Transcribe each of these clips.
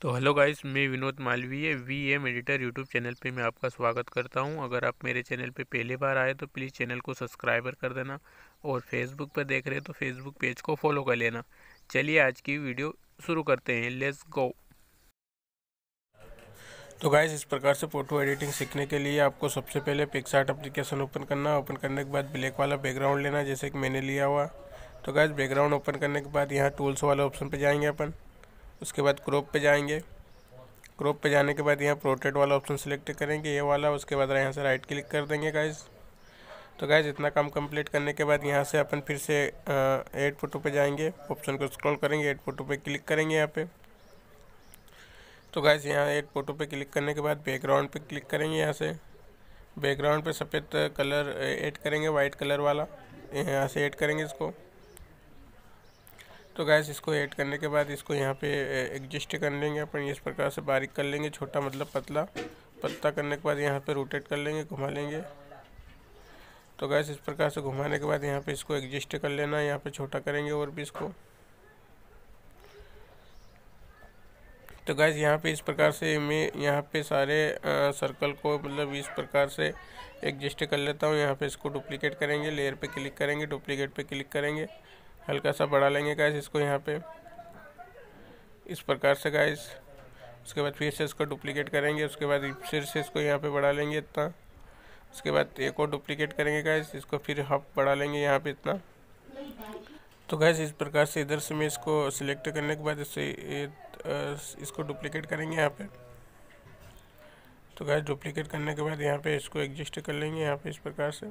तो hello guys मैं Vinod Malviya V M editor YouTube channel पे मैं आपका स्वागत करता हूँ अगर आप मेरे चैनल पे पहली बार आए तो प्लीज़ चैनल को सब्सक्राइबर कर देना और फेसबुक पर देख रहे हैं तो फेसबुक पेज को फॉलो कर लेना चलिए आज की वीडियो शुरू करते हैं लेट्स गो तो गाइस इस प्रकार से फोटो एडिटिंग सीखने के लिए आपको सबसे पहले पिक्सार्ट एप्लीकेशन ओपन करना ओपन करने के बाद ब्लैक वाला बैकग्राउंड लेना जैसे कि मैंने लिया हुआ तो गाइज बैकग्राउंड ओपन करने के बाद यहाँ टूल्स वाले ऑप्शन पर जाएंगे अपन उसके बाद क्रॉप पे जाएंगे क्रॉप पे जाने के बाद यहाँ प्रोटेड वाला ऑप्शन सेलेक्ट करेंगे ये वाला उसके बाद यहाँ से राइट क्लिक कर देंगे गाइज तो गाइज इतना काम कंप्लीट करने के बाद यहाँ से अपन फिर से एड फोटो पे जाएंगे ऑप्शन को स्क्रॉल करेंगे एड फोटो पे क्लिक करेंगे यहाँ पे तो गाइज यहाँ एड फोटो पे क्लिक करने के बाद बैकग्राउंड पे क्लिक करेंगे यहाँ से बैकग्राउंड पे सफ़ेद कलर ऐड करेंगे वाइट कलर वाला यहाँ से ऐड करेंगे इसको तो गैस इसको ऐड करने के बाद इसको यहाँ पे एडजस्ट कर लेंगे अपन इस प्रकार से बारीक कर लेंगे छोटा मतलब पतला पतला करने के बाद यहाँ पे रोटेट कर लेंगे घुमा लेंगे तो गैस इस प्रकार से घुमाने के बाद यहाँ पे इसको एडजस्ट कर लेना यहाँ पे छोटा करेंगे और भी इसको तो गैस यहाँ पे इस प्रकार से मैं यहाँ पे सारे आ, सर्कल को मतलब इस प्रकार से एडजस्ट कर लेता हूँ यहाँ पे इसको डुप्लीकेट करेंगे लेयर पे क्लिक करेंगे डुप्लीकेट पे क्लिक करेंगे हल्का सा बढ़ा लेंगे गैस इसको यहाँ पे इस प्रकार से गैस उसके बाद फिर से इसको डुप्लीकेट करेंगे उसके बाद फिर से इसको यहाँ पे बढ़ा लेंगे इतना उसके बाद एक और डुप्लीकेट करेंगे गैस इसको फिर हाफ बढ़ा लेंगे यहाँ पे इतना तो गैस इस प्रकार से इधर से मैं इसको सिलेक्ट करने के बाद इससे इसको डुप्लीकेट करेंगे यहाँ पर तो गैस डुप्लीकेट करने के बाद यहाँ पर इसको एडजस्ट कर लेंगे यहाँ पर इस प्रकार से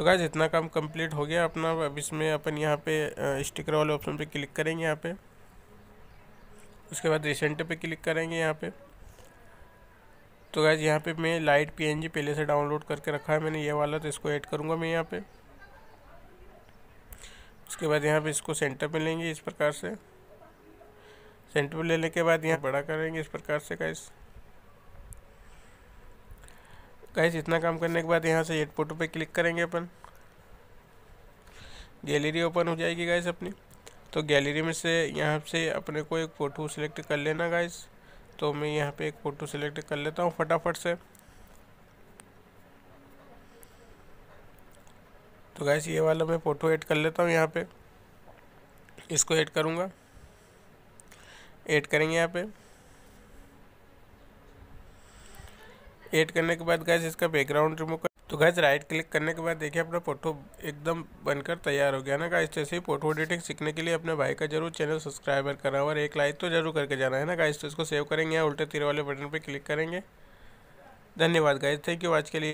तो गाइज इतना काम कंप्लीट हो गया अपना अब इसमें अपन यहाँ पे स्टिकर वाले ऑप्शन पे क्लिक करेंगे यहाँ पे उसके बाद रिसेंट पे क्लिक करेंगे यहाँ पे तो गाइज यहाँ पे मैं लाइट पीएनजी पहले से डाउनलोड करके रखा है मैंने ये वाला तो इसको ऐड करूँगा मैं यहाँ पे उसके बाद यहाँ पे इसको सेंटर पे लेंगे इस प्रकार से सेंटर पर लेने के बाद यहाँ बड़ा करेंगे इस प्रकार से गैस गाइस इतना काम करने के बाद यहाँ से एयरपोर्ट पे क्लिक करेंगे अपन गैलरी ओपन हो जाएगी गाइस अपनी तो गैलरी में से यहाँ से अपने को एक फ़ोटो सेलेक्ट कर लेना गाइस तो मैं यहाँ पे एक फ़ोटो सेलेक्ट कर लेता हूँ फटाफट से तो गैस ये वाला मैं फ़ोटो ऐड कर लेता हूँ यहाँ पे इसको ऐड करूँगा ऐड करेंगे यहाँ पे ऐड करने के बाद गैस इसका बैकग्राउंड रिमूव तो गैस राइट क्लिक करने के बाद देखिए अपना फोटो एकदम बनकर तैयार हो गया ना गाइस जैसे तो ही फोटो एडिटिंग सीखने के लिए अपने भाई का जरूर चैनल सब्सक्राइबर करा और एक लाइक तो जरूर करके जाना है ना गाइस तो इसको सेव करेंगे या उल्टे तीर वाले बटन पर क्लिक करेंगे धन्यवाद गाइस थैंक यू आज के लिए